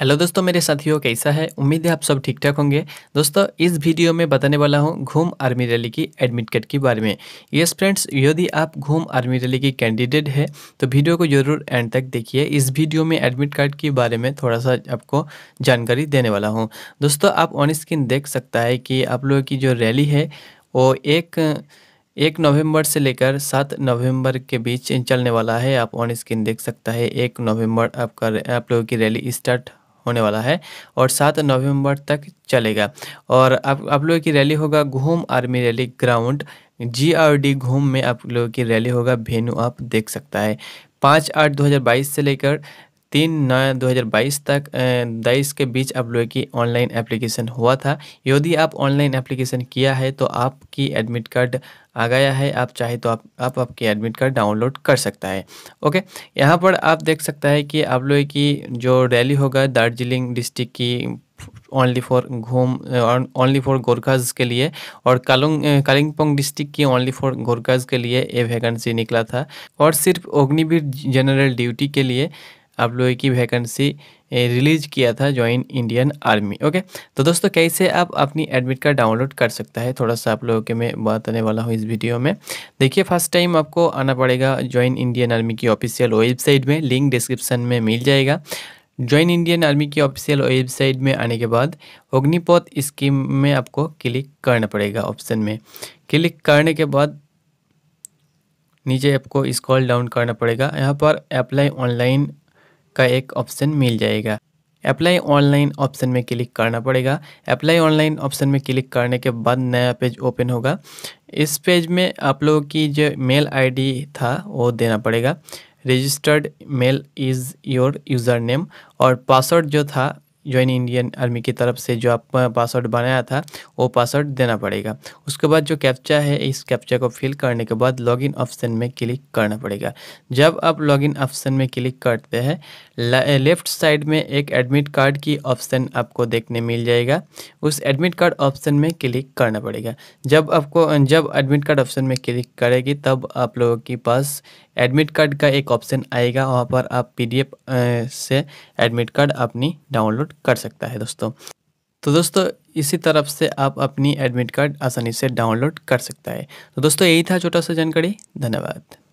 hello दोस्तों मेरे साथियों कैसा है उम्मीद है आप सब ठीक ठाक होंगे दोस्तों इस वीडियो में बताने वाला हूं घूम आर्मी रैली की एडमिट कार्ड के बारे में यस फ्रेंड्स यदि आप घूम आर्मी रैली की कैंडिडेट है तो वीडियो को जरूर एंड तक देखिए इस वीडियो में एडमिट कार्ड के बारे में थोड़ा सा आपको जानकारी देने वाला हूँ दोस्तों आप ऑन स्क्रीन देख सकता है कि आप लोगों की जो रैली है वो एक एक नवंबर से लेकर सात नवंबर के बीच चलने वाला है आप ऑन स्क्रीन देख सकता है एक नवंबर आपका आप लोगों की रैली स्टार्ट होने वाला है और सात नवंबर तक चलेगा और आप आप लोगों की रैली होगा Ghum army rally ground G R D Ghum में आप लोगों की रैली होगा भेनू आप देख सकता है पाँच आठ दो हज़ार बाईस से लेकर तीन नौ 2022 तक दाइस के बीच आप लोगों की ऑनलाइन एप्लीकेशन हुआ था यदि आप ऑनलाइन एप्लीकेशन किया है तो आपकी एडमिट कार्ड आ गया है आप चाहे तो आप आप आपकी एडमिट कार्ड डाउनलोड कर सकता है ओके यहाँ पर आप देख सकता है कि आप लोगों की जो रैली होगा दार्जिलिंग डिस्ट्रिक्ट की only for Ghum only for Gorkhas के लिए और कालुंग कालिंगपोंग डिस्ट्रिक्ट की ओनली फॉर गोरखाज के लिए ये वैकेंसी निकला था और सिर्फ अग्निवीर जनरल ड्यूटी के लिए आप लोगों की वैकेंसी रिलीज़ किया था ज्वाइन इंडियन आर्मी ओके तो दोस्तों कैसे आप अपनी एडमिट कार्ड डाउनलोड कर सकता है थोड़ा सा आप लोगों के मैं बताने वाला हूँ इस वीडियो में देखिए फर्स्ट टाइम आपको आना पड़ेगा ज्वाइन इंडियन आर्मी की ऑफिशियल वेबसाइट में लिंक डिस्क्रिप्शन में मिल जाएगा ज्वाइन इंडियन आर्मी की ऑफिशियल वेबसाइट में आने के बाद अग्निपोत स्कीम में आपको क्लिक करना पड़ेगा ऑप्शन में क्लिक करने के बाद नीचे आपको स्क्रॉल डाउन करना पड़ेगा यहाँ पर अप्लाई ऑनलाइन का एक ऑप्शन मिल जाएगा अप्लाई ऑनलाइन ऑप्शन में क्लिक करना पड़ेगा अप्लाई ऑनलाइन ऑप्शन में क्लिक करने के बाद नया पेज ओपन होगा इस पेज में आप लोगों की जो मेल आईडी था वो देना पड़ेगा registered mail is your user name और पासवर्ड जो था ज्वाइन इंडियन आर्मी की तरफ से जो आप पासवर्ड बनाया था वो पासवर्ड देना पड़ेगा उसके बाद जो कैप्चा है इस कैप्चा को फिल करने के बाद लॉगिन ऑप्शन में क्लिक करना पड़ेगा जब आप लॉगिन ऑप्शन में क्लिक करते हैं लेफ्ट साइड में एक एडमिट कार्ड की ऑप्शन आपको देखने मिल जाएगा उस एडमिट कार्ड ऑप्शन में क्लिक करना पड़ेगा जब आपको जब एडमिट कार्ड ऑप्शन में क्लिक करेगी तब आप लोगों के पास एडमिट कार्ड का एक ऑप्शन आएगा वहाँ पर आप पीडीएफ से एडमिट कार्ड अपनी डाउनलोड कर सकता है दोस्तों तो दोस्तों इसी तरफ से आप अपनी एडमिट कार्ड आसानी से डाउनलोड कर सकता है तो दोस्तों यही था छोटा सा जानकारी धन्यवाद